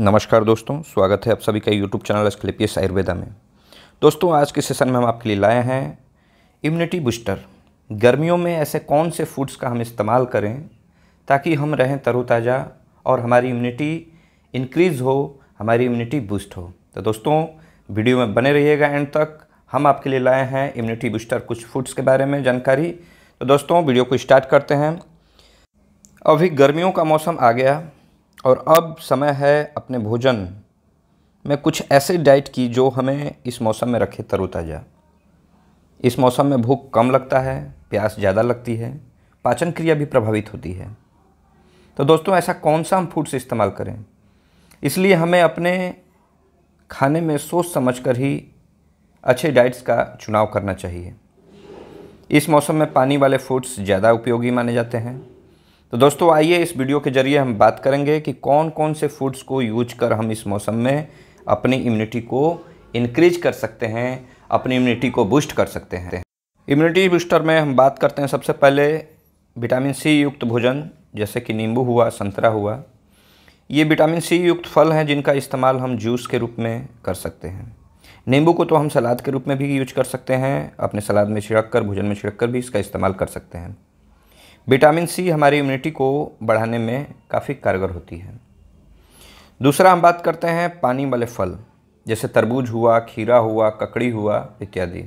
नमस्कार दोस्तों स्वागत है आप सभी का यूट्यूब चैनल एस्क्लेपियस आयुर्वेदा में दोस्तों आज के सेशन में हम आपके लिए लाए हैं इम्यूनिटी बूस्टर गर्मियों में ऐसे कौन से फूड्स का हम इस्तेमाल करें ताकि हम रहें तरोताज़ा और हमारी इम्यूनिटी इनक्रीज़ हो हमारी इम्यूनिटी बूस्ट हो तो दोस्तों वीडियो में बने रहिएगा एंड तक हम आपके लिए लाए हैं इम्यूनिटी बूस्टर कुछ फूड्स के बारे में जानकारी तो दोस्तों वीडियो को स्टार्ट करते हैं अभी गर्मियों का मौसम आ गया और अब समय है अपने भोजन में कुछ ऐसे डाइट की जो हमें इस मौसम में रखे तरोताज़ा इस मौसम में भूख कम लगता है प्यास ज़्यादा लगती है पाचन क्रिया भी प्रभावित होती है तो दोस्तों ऐसा कौन सा हम फूड्स इस्तेमाल करें इसलिए हमें अपने खाने में सोच समझकर ही अच्छे डाइट्स का चुनाव करना चाहिए इस मौसम में पानी वाले फूड्स ज़्यादा उपयोगी माने जाते हैं तो दोस्तों आइए इस वीडियो के जरिए हम बात करेंगे कि कौन कौन से फूड्स को यूज कर हम इस मौसम में अपनी इम्यूनिटी को इनक्रीज कर सकते हैं अपनी इम्यूनिटी को बूस्ट कर सकते हैं इम्यूनिटी बूस्टर में हम बात करते हैं सबसे पहले विटामिन सी युक्त भोजन जैसे कि नींबू हुआ संतरा हुआ ये विटामिन सी युक्त फल हैं जिनका इस्तेमाल हम जूस के रूप में कर सकते हैं नींबू को तो हम सलाद के रूप में भी यूज कर सकते हैं अपने सलाद में छिड़क कर भोजन में छिड़क कर भी इसका इस्तेमाल कर सकते हैं विटामिन सी हमारी इम्यूनिटी को बढ़ाने में काफ़ी कारगर होती है दूसरा हम बात करते हैं पानी वाले फल जैसे तरबूज हुआ खीरा हुआ ककड़ी हुआ इत्यादि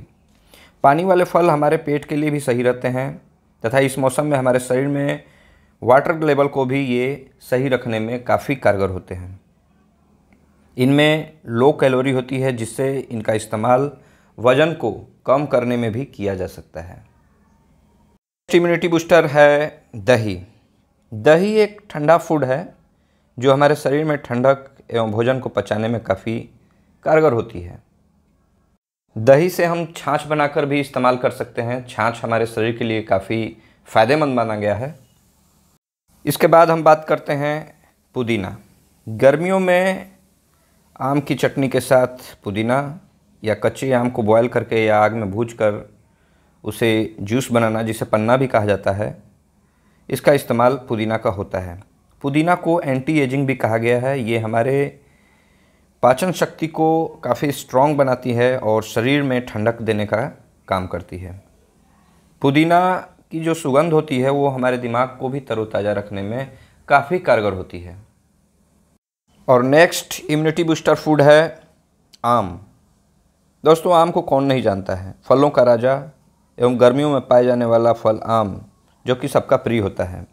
पानी वाले फल हमारे पेट के लिए भी सही रहते हैं तथा इस मौसम में हमारे शरीर में वाटर लेवल को भी ये सही रखने में काफ़ी कारगर होते हैं इनमें लो कैलोरी होती है जिससे इनका इस्तेमाल वज़न को कम करने में भी किया जा सकता है इम्यूनिटी बूस्टर है दही दही एक ठंडा फूड है जो हमारे शरीर में ठंडक एवं भोजन को पचाने में काफ़ी कारगर होती है दही से हम छाछ बनाकर भी इस्तेमाल कर सकते हैं छाछ हमारे शरीर के लिए काफ़ी फ़ायदेमंद माना गया है इसके बाद हम बात करते हैं पुदीना गर्मियों में आम की चटनी के साथ पुदीना या कच्चे आम को बॉयल करके या आग में भूज कर उसे जूस बनाना जिसे पन्ना भी कहा जाता है इसका इस्तेमाल पुदीना का होता है पुदीना को एंटी एजिंग भी कहा गया है ये हमारे पाचन शक्ति को काफ़ी स्ट्रॉन्ग बनाती है और शरीर में ठंडक देने का काम करती है पुदीना की जो सुगंध होती है वो हमारे दिमाग को भी तरोताज़ा रखने में काफ़ी कारगर होती है और नेक्स्ट इम्यूनिटी बूस्टर फूड है आम दोस्तों आम को कौन नहीं जानता है फलों का राजा एवं गर्मियों में पाए जाने वाला फल आम जो कि सबका प्रिय होता है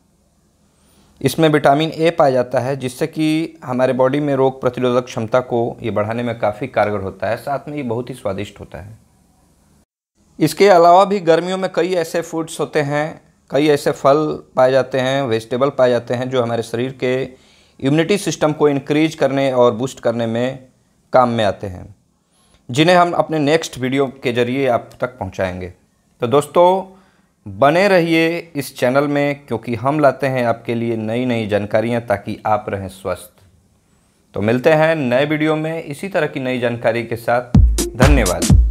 इसमें विटामिन ए पाया जाता है जिससे कि हमारे बॉडी में रोग प्रतिरोधक क्षमता को ये बढ़ाने में काफ़ी कारगर होता है साथ में ये बहुत ही स्वादिष्ट होता है इसके अलावा भी गर्मियों में कई ऐसे फूड्स होते हैं कई ऐसे फल पाए जाते हैं वेजिटेबल पाए जाते हैं जो हमारे शरीर के इम्यूनिटी सिस्टम को इनक्रीज करने और बूस्ट करने में काम में आते हैं जिन्हें हम अपने नेक्स्ट वीडियो के ज़रिए आप तक पहुँचाएँगे तो दोस्तों बने रहिए इस चैनल में क्योंकि हम लाते हैं आपके लिए नई नई जानकारियाँ ताकि आप रहें स्वस्थ तो मिलते हैं नए वीडियो में इसी तरह की नई जानकारी के साथ धन्यवाद